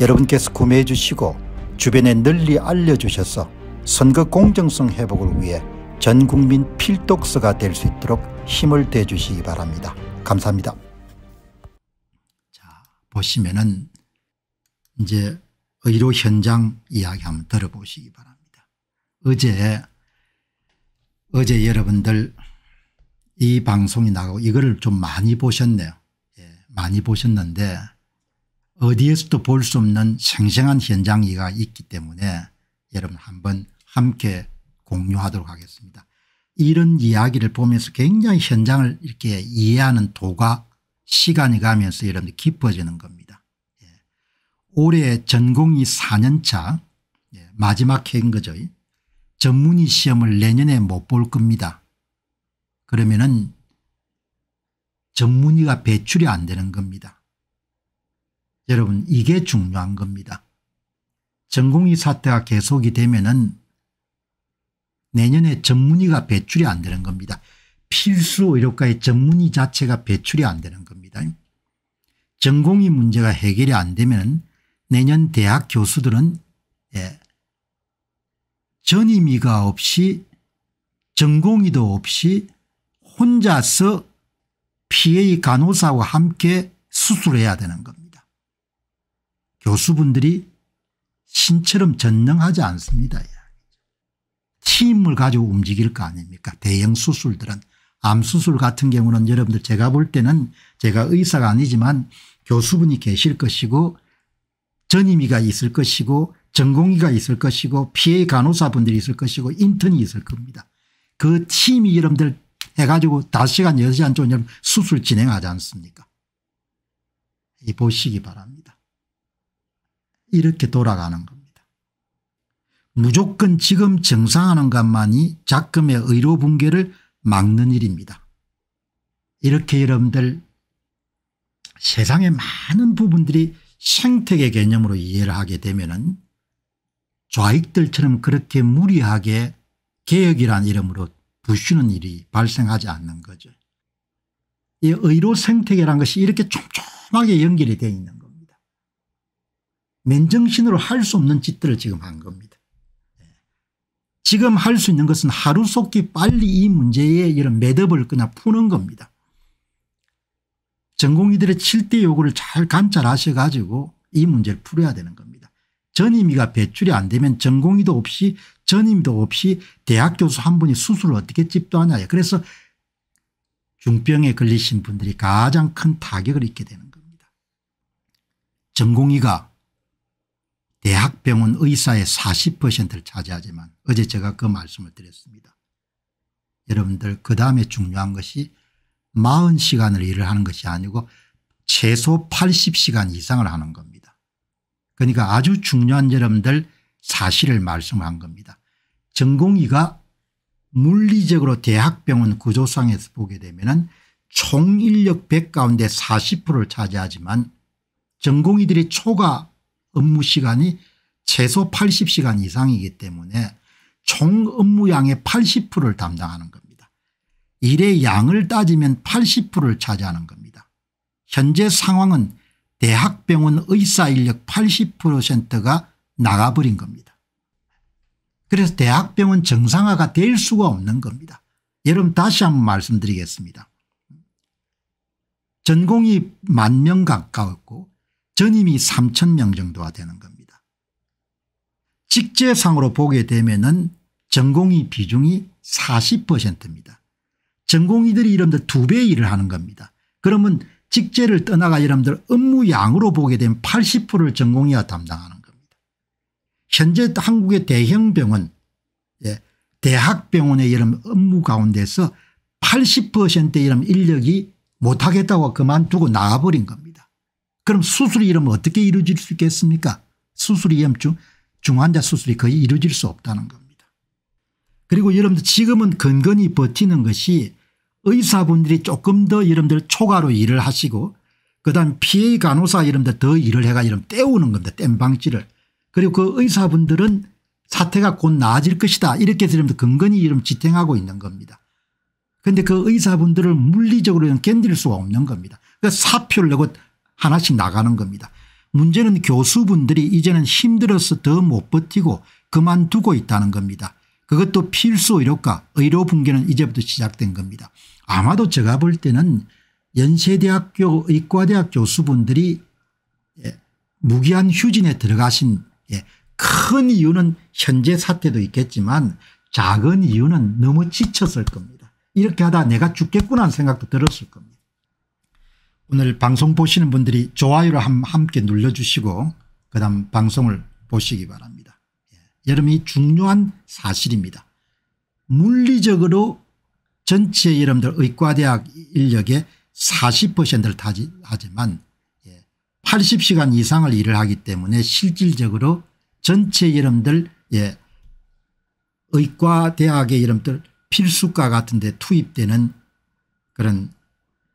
여러분께서 구매해 주시고 주변에 널리 알려주셔서 선거 공정성 회복을 위해 전국민 필독서가 될 수 있도록 힘을 대주시기 바랍니다. 감사합니다. 자 보시면은 이제 의료 현장 이야기 한번 들어보시기 바랍니다. 어제 어제 여러분들 이 방송이 나가고 이거를 좀 많이 보셨네요. 예, 많이 보셨는데 어디에서도 볼 수 없는 생생한 현장이가 있기 때문에 여러분 한번 함께 공유하도록 하겠습니다. 이런 이야기를 보면서 굉장히 현장을 이렇게 이해하는 도가 시간이 가면서 여러분들 깊어지는 겁니다. 예. 올해 전공이 4년차 예. 마지막 해인 거죠. 전문의 시험을 내년에 못 볼 겁니다. 그러면은 전문의가 배출이 안 되는 겁니다. 여러분 이게 중요한 겁니다. 전공의 사태가 계속이 되면 은 내년에 전문의가 배출이 안 되는 겁니다. 필수 의료과의 전문의 자체가 배출이 안 되는 겁니다. 전공의 문제가 해결이 안 되면 내년 대학 교수들은 예, 전임의가 없이 전공의도 없이 혼자서 PA 간호사와 함께 수술해야 되는 겁니다. 교수분들이 신처럼 전능하지 않습니다. 팀을 가지고 움직일 거 아닙니까 대형 수술들은 암수술 같은 경우는 여러분들 제가 볼 때는 제가 의사가 아니지만 교수분이 계실 것이고 전임의가 있을 것이고 전공의가 있을 것이고 피해 간호사분들이 있을 것이고 인턴이 있을 겁니다. 그 팀이 여러분들 해가지고 5시간 6시간 정도 수술 진행하지 않습니까 이 보시기 바랍니다. 이렇게 돌아가는 겁니다. 무조건 지금 정상하는 것만이 작금의 의료 붕괴를 막는 일입니다. 이렇게 여러분들 세상의 많은 부분들이 생태계 개념으로 이해를 하게 되면 좌익들처럼 그렇게 무리하게 개혁이란 이름으로 부수는 일이 발생하지 않는 거죠. 이 의료 생태계란 것이 이렇게 촘촘하게 연결이 되어 있는 맨정신으로 할 수 없는 짓들을 지금 한 겁니다. 지금 할 수 있는 것은 하루속히 빨리 이 문제에 이런 매듭을 그냥 푸는 겁니다. 전공의들의 7대 요구를 잘 관찰하셔 가지고 이 문제를 풀어야 되는 겁니다. 전임의가 배출이 안 되면 전공의도 없이 전임도 없이 대학 교수 한 분이 수술을 어떻게 집도하냐 그래서 중병에 걸리신 분들이 가장 큰 타격을 입게 되는 겁니다. 전공의가 대학병원 의사의 40%를 차지하지만 어제 제가 그 말씀을 드렸습니다. 여러분들 그 다음에 중요한 것이 40시간을 일을 하는 것이 아니고 최소 80시간 이상을 하는 겁니다. 그러니까 아주 중요한 여러분들 사실을 말씀한 겁니다. 전공의가 물리적으로 대학병원 구조상에서 보게 되면 총 인력 100 가운데 40%를 차지하지만 전공의들이 초과 업무 시간이 최소 80시간 이상이기 때문에 총 업무량의 80%를 담당하는 겁니다. 일의 양을 따지면 80%를 차지하는 겁니다. 현재 상황은 대학병원 의사 인력 80%가 나가버린 겁니다. 그래서 대학병원 정상화가 될 수가 없는 겁니다. 여러분 다시 한번 말씀드리겠습니다. 전공이 만 명 가까웠고 전임이 3천 명 정도가 되는 겁니다. 직제상으로 보게 되면 전공의 비중이 40%입니다. 전공의들이 여러분들 두배 일을 하는 겁니다. 그러면 직제를 떠나가 여러분들 업무 양으로 보게 되면 80%를 전공의가 담당하는 겁니다. 현재 한국의 대형 병원 예, 대학병원의 여러 업무 가운데서 80%의 여러 인력이 못하겠다고 그만두고 나가버린 겁니다. 그럼 수술이 이러면 어떻게 이루어질 수 있겠습니까? 수술이염증 중환자 수술이 거의 이루어질 수 없다는 겁니다. 그리고 여러분들 지금은 건건히 버티는 것이 의사분들이 조금 더 여러분들 초과로 일을 하시고 그다음 PA 간호사 여러분들 더 일을 해가 여러분 때우는 겁니다. 땜방지를. 그리고 그 의사분들은 사태가 곧 나아질 것이다 이렇게 여러분들 건건히 여러분 지탱하고 있는 겁니다. 그런데 그 의사분들을 물리적으로 견딜 수가 없는 겁니다. 그러니까 사표를 내고 하나씩 나가는 겁니다. 문제는 교수분들이 이제는 힘들어서 더 못 버티고 그만두고 있다는 겁니다. 그것도 필수 의료과 의료 붕괴는 이제부터 시작된 겁니다. 아마도 제가 볼 때는 연세대학교 의과대학 교수분들이 예, 무기한 휴진에 들어가신 예, 큰 이유는 현재 사태도 있겠지만 작은 이유는 너무 지쳤을 겁니다. 이렇게 하다 내가 죽겠구나 하는 생각도 들었을 겁니다. 오늘 방송 보시는 분들이 좋아요를 함께 눌러주시고 그 다음 방송을 보시기 바랍니다. 예, 여러이 중요한 사실입니다. 물리적으로 전체 여러분들 의과대학 인력의 40%를 타지 하지만 80시간 예, 이상을 일을 하기 때문에 실질적으로 전체 여러분들 예, 의과대학의 여러분들 필수과 같은 데 투입되는 그런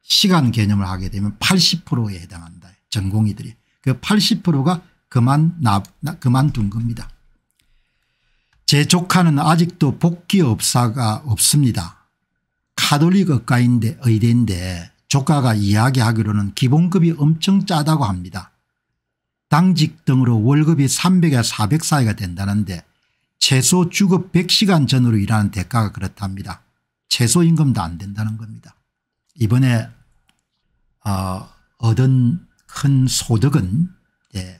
시간 개념을 하게 되면 80%에 해당한다. 전공의들이. 그 80%가 그만 나, 그만둔 겁니다. 제 조카는 아직도 복귀 업사가 없습니다. 카톨릭 의과인데 의대인데 조카가 이야기하기로는 기본급이 엄청 짜다고 합니다. 당직 등으로 월급이 300에 400 사이가 된다는데 최소 주급 100시간 전으로 일하는 대가가 그렇답니다. 최소 임금도 안 된다는 겁니다. 이번에 어, 얻은 큰 소득은 예,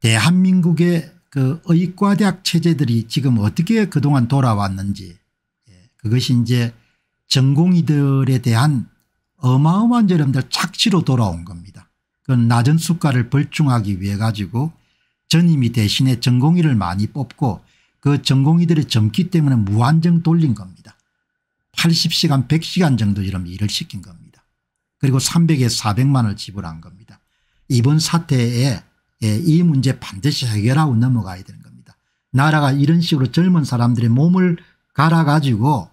대한민국의 그 의과대학 체제들이 지금 어떻게 그동안 돌아왔는지 예, 그것이 이제 전공의들에 대한 어마어마한 저렴들 착취로 돌아온 겁니다. 그건 낮은 수가를 벌충하기 위해 가지고 전임이 대신에 전공의를 많이 뽑고 그 전공의들의 젊기 때문에 무한정 돌린 겁니다. 80시간 100시간 정도 이런 일을 시킨 겁니다. 그리고 300에 400만을 지불한 겁니다. 이번 사태에 예, 이 문제 반드시 해결하고 넘어가야 되는 겁니다. 나라가 이런 식으로 젊은 사람들의 몸을 갈아가지고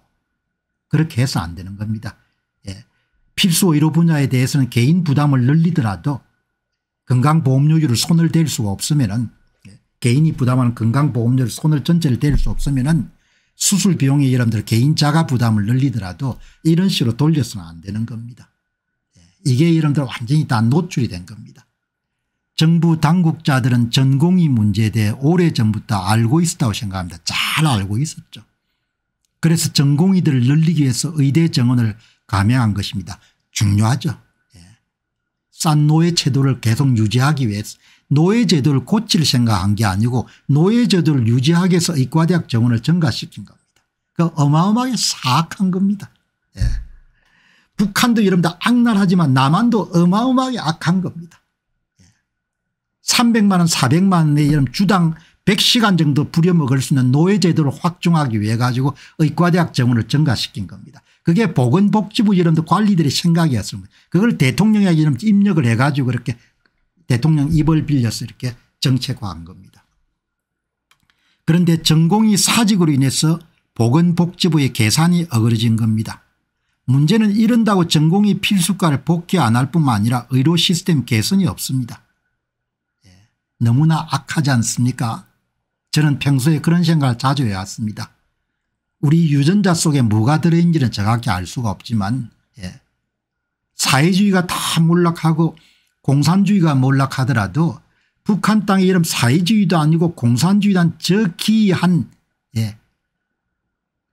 그렇게 해서 안 되는 겁니다. 예, 필수 의료 분야에 대해서는 개인 부담을 늘리더라도 건강보험료율을 손을 댈 수가 없으면 은 예, 개인이 부담하는 건강보험료를 손을 전체를 댈 수 없으면 은 수술 비용에 여러분들 개인 자가 부담을 늘리더라도 이런 식으로 돌려서는 안 되는 겁니다. 예, 이게 여러분들 완전히 다 노출이 된 겁니다. 정부 당국자들은 전공의 문제에 대해 오래전부터 알고 있었다고 생각합니다. 잘 알고 있었죠. 그래서 전공의들을 늘리기 위해서 의대 정원을 감행한 것입니다. 중요하죠. 예. 싼 노예 제도를 계속 유지하기 위해서 노예제도를 고칠 생각한 게 아니고 노예제도를 유지하기 위해서 의과대학 정원을 증가시킨 겁니다. 그 어마어마하게 사악한 겁니다. 예. 북한도 여러분들 악랄하지만 남한도 어마어마하게 악한 겁니다. 예. 300만 원 400만 원의 여러분 주당 100시간 정도 부려먹을 수 있는 노예제도를 확충하기 위해 가지고 의과대학 정원을 증가시킨 겁니다. 그게 보건복지부 여 이런 관리들의 생각이었습니다. 그걸 대통령에게 이런 입력을 해가지고 그렇게 대통령 입을 빌려서 이렇게 정책화한 겁니다. 그런데 전공이 사직으로 인해서 보건복지부의 계산이 어그러진 겁니다. 문제는 이런다고 전공이 필수과를 복귀 안 할 뿐만 아니라 의료 시스템 개선이 없습니다. 예, 너무나 악하지 않습니까 저는 평소에 그런 생각을 자주 해왔습니다. 우리 유전자 속에 뭐가 들어있는지는 정확히 알 수가 없지만 예. 사회주의가 다 몰락하고 공산주의가 몰락하더라도 북한 땅의 이름 사회주의도 아니고 공산주의란 저 기이한 예.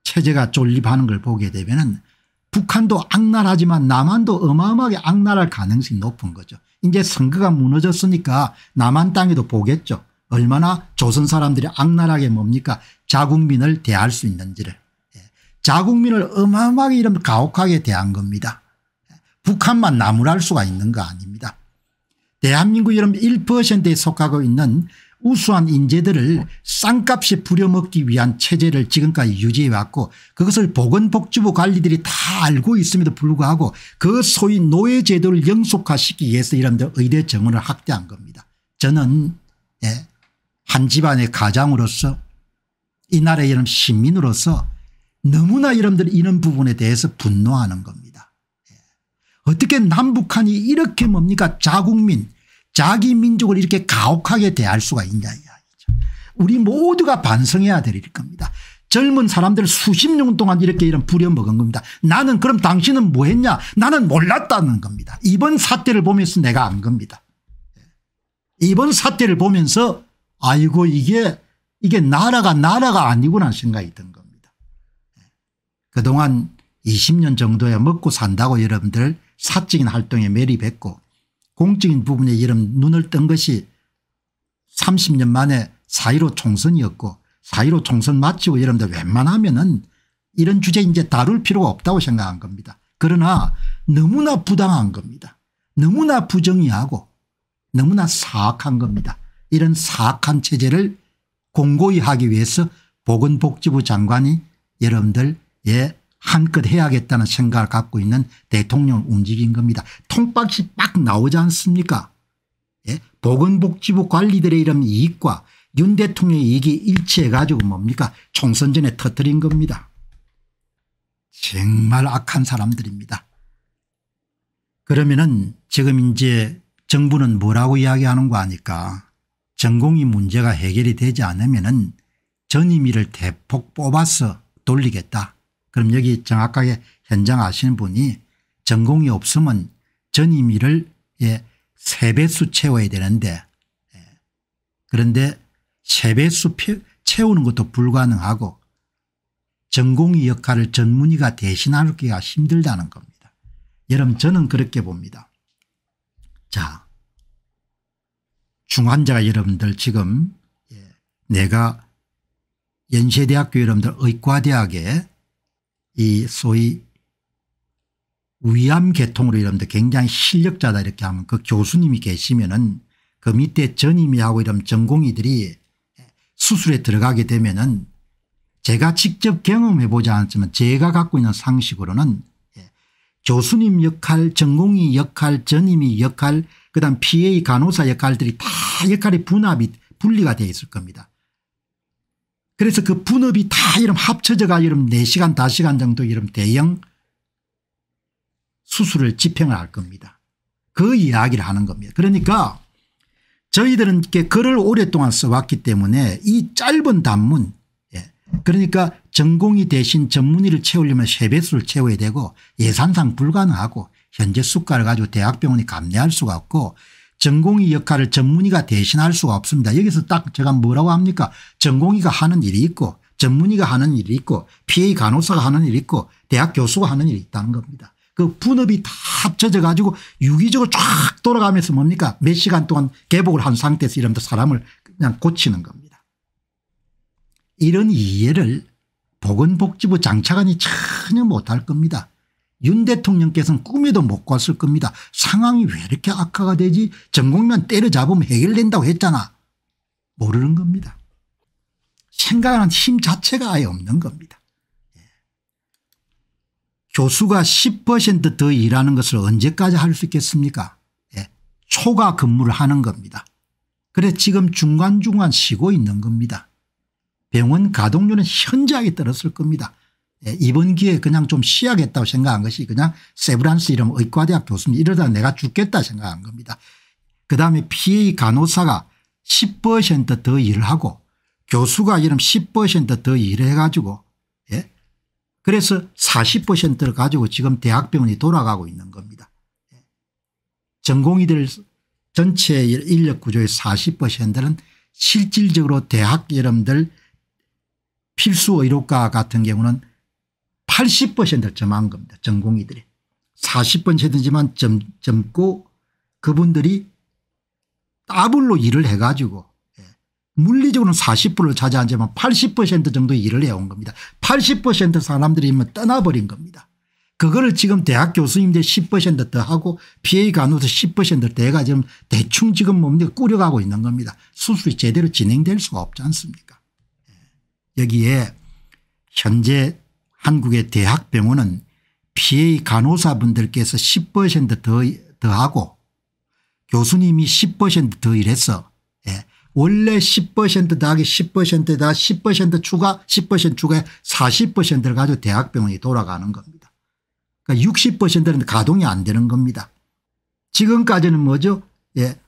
체제가 존립하는 걸 보게 되면 은 북한도 악랄하지만 남한도 어마어마하게 악랄할 가능성이 높은 거죠. 이제 선거가 무너졌으니까 남한 땅에도 보겠죠. 얼마나 조선 사람들이 악랄하게 뭡니까 자국민을 대할 수 있는지를. 예. 자국민을 어마어마하게 이런 가혹하게 대한 겁니다. 예. 북한만 나무랄 수가 있는 거 아닙니다. 대한민국 여러분 1%에 속하고 있는 우수한 인재들을 쌍값에 부려먹기 위한 체제를 지금까지 유지해왔고 그것을 보건복지부 관리들이 다 알고 있음에도 불구하고 그 소위 노예제도를 영속화시키기 위해서 이런데 의대 정원을 확대한 겁니다. 저는 예, 한 집안의 가장으로서 이 나라의 이런 시민으로서 너무나 여러분들 이런 부분에 대해서 분노하는 겁니다. 예. 어떻게 남북한이 이렇게 뭡니까 자국민 자기 민족을 이렇게 가혹하게 대할 수가 있냐 이야기죠. 우리 모두가 반성해야 될 겁니다. 젊은 사람들 수십 년 동안 이렇게 이런 부려먹은 겁니다. 나는 그럼 당신은 뭐 했냐 나는 몰랐다는 겁니다. 이번 사태를 보면서 내가 안 겁니다. 예. 이번 사태를 보면서 아이고 이게 이게 나라가 나라가 아니구나 생각이 든 겁니다. 예. 그동안 20년 정도야 먹고 산다고 여러분들 사적인 활동에 매립했고 공적인 부분에 이런 눈을 뜬 것이 30년 만에 4.15 총선이었고 4.15 총선 마치고 여러분들 웬만하면은 이런 주제 이제 다룰 필요가 없다고 생각한 겁니다. 그러나 너무나 부당한 겁니다. 너무나 부정의하고 너무나 사악한 겁니다. 이런 사악한 체제를 공고히 하기 위해서 보건복지부 장관이 여러분들 예 한껏 해야겠다는 생각을 갖고 있는 대통령 움직인 겁니다. 통박이 빡 나오지 않습니까 예? 보건복지부 관리들의 이런 이익과 윤 대통령의 이익이 일치해 가지고 뭡니까 총선 전에 터뜨린 겁니다. 정말 악한 사람들입니다. 그러면은 지금 이제 정부는 뭐라고 이야기하는 거 아니까 전공이 문제가 해결이 되지 않으면은 전임의를 대폭 뽑아서 돌리겠다. 그럼 여기 정확하게 현장 아시는 분이 전공이 없으면 전임 일을 예, 3배수 채워야 되는데 예. 그런데 3배수 채우는 것도 불가능하고 전공의 역할을 전문의가 대신하기가 힘들다는 겁니다. 여러분 저는 그렇게 봅니다. 자 중환자가 여러분들 지금 예, 내가 연세대학교 여러분들 의과대학에 이 소위 위암 계통으로 이러면 굉장히 실력자다 이렇게 하면 그 교수님이 계시면은 그 밑에 전임이하고 이런 전공의들이 수술에 들어가게 되면은 제가 직접 경험해 보지 않았지만 제가 갖고 있는 상식으로는 예, 교수님 역할 전공의 역할 전임의 역할 그다음 PA 간호사 역할들이 다 역할이 분합이 분리가 되어 있을 겁니다. 그래서 그 분업이 다 이름 합쳐져가 이름 4시간 5시간 정도 이름 대형 수술을 집행을 할 겁니다. 그 이야기를 하는 겁니다. 그러니까 저희들은 이렇게 글을 오랫동안 써왔기 때문에 이 짧은 단문 예. 그러니까 전공이 대신 전문의를 채우려면 세배수를 채워야 되고 예산상 불가능하고 현재 수가를 가지고 대학병원이 감내할 수가 없고 전공의 역할을 전문의가 대신할 수가 없습니다. 여기서 딱 제가 뭐라고 합니까 전공의가 하는 일이 있고 전문의가 하는 일이 있고 PA 간호사가 하는 일이 있고 대학 교수가 하는 일이 있다는 겁니다. 그 분업이 다 합쳐져 가지고 유기적으로 쫙 돌아가면서 뭡니까 몇 시간 동안 개복을 한 상태에서 이러면 사람을 그냥 고치는 겁니다. 이런 이해를 보건복지부 장차관이 전혀 못할 겁니다. 윤 대통령께서는 꿈에도 못 꿨을 겁니다. 상황이 왜 이렇게 악화가 되지 전공면 때려잡으면 해결된다고 했잖아. 모르는 겁니다. 생각하는 힘 자체가 아예 없는 겁니다. 예. 교수가 10%더 일하는 것을 언제까지 할 수 있겠습니까 예. 초과 근무를 하는 겁니다. 그래 지금 중간중간 쉬고 있는 겁니다. 병원 가동률은 현저하게 떨었을 겁니다. 예, 이번 기회에 그냥 좀 쉬야겠다고 생각한 것이 그냥 세브란스 이름 의과대학 교수님 이러다 내가 죽겠다 생각한 겁니다. 그다음에 PA 간호사가 10%더 일을 하고 교수가 이름 10%더 일해 가지고 예? 그래서 40%를 가지고 지금 대학병원이 돌아가고 있는 겁니다. 예. 전공의들 전체 인력 구조의 40%는 실질적으로 대학 이름들 필수 의료과 같은 경우는 80%를 점한 겁니다. 전공이들이 40%든지만 점, 점고 그분들이 따블로 일을 해가지고 예, 물리적으로는 40%를 차지하지만 80% 정도 일을 해온 겁니다. 80% 사람들이 뭐 떠나버린 겁니다. 그거를 지금 대학 교수님들 10%더 하고 PA 간호도 10% 대가 지금 대충 지금 뭡니까 꾸려가고 있는 겁니다. 수술이 제대로 진행될 수가 없지 않습니까 예, 여기에 현재 한국의 대학병원은 PA 간호사분들께서 10% 더, 더하고 교수님이 10%더 일해서 예. 원래 10% 더하기 10%다 10% 추가 10%추가 40%를 가지고 대학병원이 돌아가는 겁니다. 그러니까 60%는 가동이 안 되는 겁니다. 지금까지는 뭐죠? 예.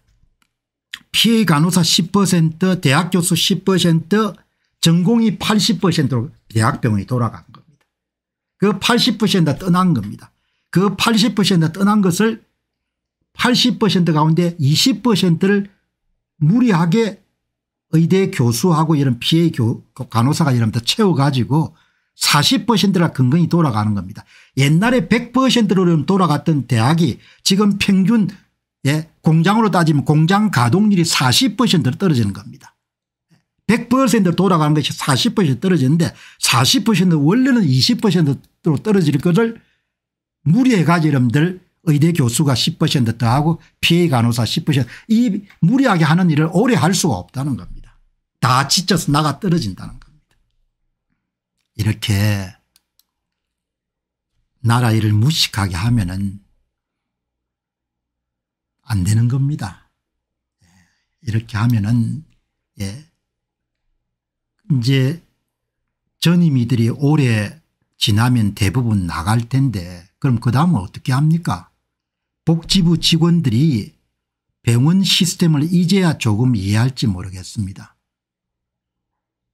PA 간호사 10% 대학 교수 10% 전공이 80%로 대학병원이 돌아간 겁니다. 그8 0 떠난 겁니다. 그 8 0 떠난 것을 80% 가운데 20%를 무리하게 의대 교수하고 이런 피해 교, 간호사가 이런 다 채워가지고 40%라 근근히 돌아가는 겁니다. 옛날에 100%로 돌아갔던 대학이 지금 평균 예, 공장으로 따지면 공장 가동률이 40%로 떨어지는 겁니다. 100% 돌아가는 것이 40% 떨어지는데 40% 원래는 20%로 떨어질 것을 무리해가지고 여러분들 의대 교수가 10% 더하고 피해 간호사 10%이 무리하게 하는 일을 오래 할 수가 없다는 겁니다. 다 지쳐서 나가 떨어진다는 겁니다. 이렇게 나라 일을 무식하게 하면은 안 되는 겁니다. 예, 이렇게 하면은 예, 이제 전임이들이 오래 지나면 대부분 나갈 텐데 그럼 그 다음은 어떻게 합니까 복지부 직원들이 병원 시스템을 이제야 조금 이해할지 모르겠습니다.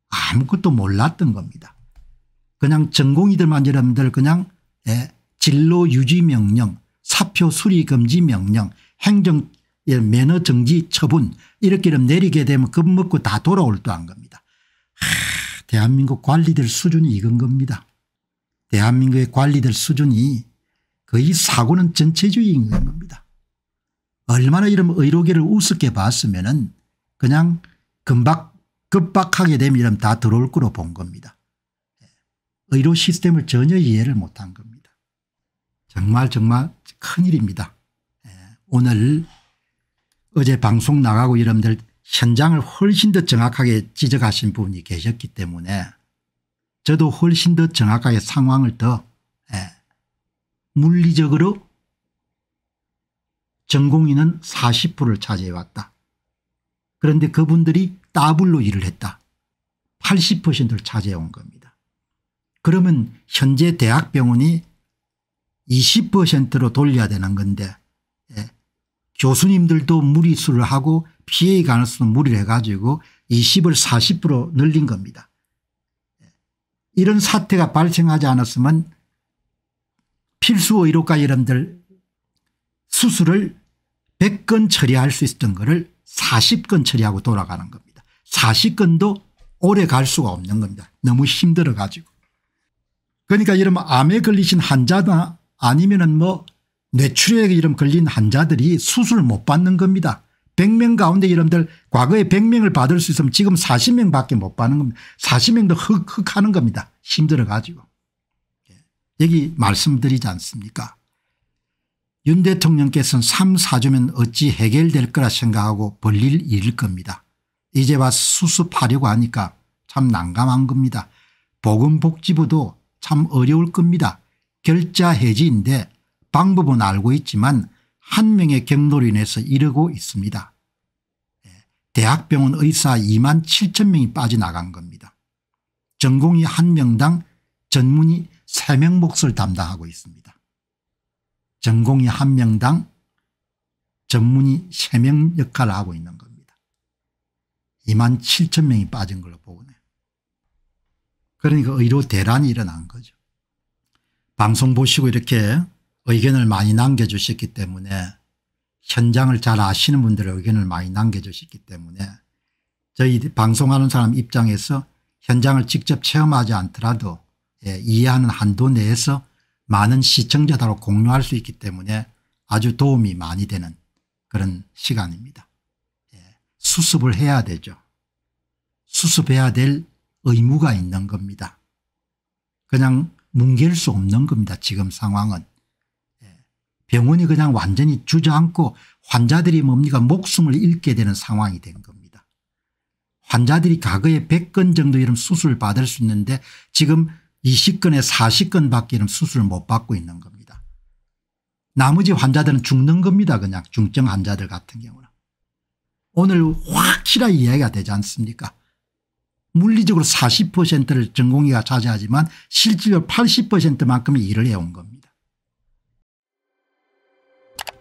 아무것도 몰랐던 겁니다. 그냥 전공이들만 여러분들 그냥 예, 진로 유지 명령 사표 수리 금지 명령 행정 예, 매너 정지 처분 이렇게 내리게 되면 겁 먹고 다 돌아올 또한 겁니다. 대한민국 관리들 수준이 이건 겁니다. 대한민국의 관리들 수준이 거의 사고는 전체주의인 겁니다. 얼마나 이런 의료계를 우습게 봤으면 은 그냥 금박, 급박하게 되면 이러면 다 들어올 거로 본 겁니다. 의료 시스템을 전혀 이해를 못한 겁니다. 정말 정말 큰일입니다. 예, 오늘 어제 방송 나가고 이러면 현장을 훨씬 더 정확하게 지적하신 분이 계셨기 때문에 저도 훨씬 더 정확하게 상황을 더 예, 물리적으로 전공인은 40%를 차지해왔다. 그런데 그분들이 더블로 일을 했다. 80%를 차지해온 겁니다. 그러면 현재 대학병원이 20%로 돌려야 되는 건데 예. 교수님들도 무리수를 하고 피해 가능성을 무리해 가지고 20을 40% 늘린 겁니다. 이런 사태가 발생하지 않았으면 필수 의료과 여러분들 수술을 100건 처리할 수 있었던 거를 40건 처리하고 돌아가는 겁니다. 40건도 오래 갈 수가 없는 겁니다. 너무 힘들어 가지고. 그러니까 이러면 암에 걸리신 환자나 아니면 뭐 뇌출혈에 이런 걸린 환자들이 수술을 못 받는 겁니다. 100명 가운데 여러분들 과거에 100명을 받을 수 있으면 지금 40명 밖에 못 받는 겁니다. 40명도 흑흑 하는 겁니다. 힘들어 가지고. 예. 여기 말씀드리지 않습니까 윤 대통령께서는 3, 4주면 어찌 해결될 거라 생각하고 벌릴 일일 겁니다. 이제 와서 수습하려고 하니까 참 난감한 겁니다. 보건복지부도 참 어려울 겁니다. 결자 해지인데 방법은 알고 있지만 한 명의 경로로 인해서 이르고 있습니다. 예, 대학병원 의사 2만 7천 명이 빠져나간 겁니다. 전공이 한 명당 전문의 3명 몫을 담당하고 있습니다. 전공이 한 명당 전문의 3명 역할을 하고 있는 겁니다. 2만 7천 명이 빠진 걸로 보고요. 그러니까 그 의료 대란이 일어난 거죠. 방송 보시고 이렇게 의견을 많이 남겨주셨기 때문에 현장을 잘 아시는 분들의 의견을 많이 남겨주셨기 때문에 저희 방송하는 사람 입장에서 현장을 직접 체험하지 않더라도 예, 이해하는 한도 내에서 많은 시청자들로 공유할 수 있기 때문에 아주 도움이 많이 되는 그런 시간입니다. 예, 수습을 해야 되죠. 수습해야 될 의무가 있는 겁니다. 그냥 뭉갤 수 없는 겁니다. 지금 상황은. 병원이 그냥 완전히 주저앉고 환자들이 뭡니까 목숨을 잃게 되는 상황이 된 겁니다. 환자들이 과거에 100건 정도 이런 수술을 받을 수 있는데 지금 20건에 40건 밖에 는 수술을 못 받고 있는 겁니다. 나머지 환자들은 죽는 겁니다. 그냥 중증 환자들 같은 경우는. 오늘 확실하게 이야기가 되지 않습니까 물리적으로 40%를 전공의가 차지하지만 실질적으로 80%만큼의 일을 해온 겁니다.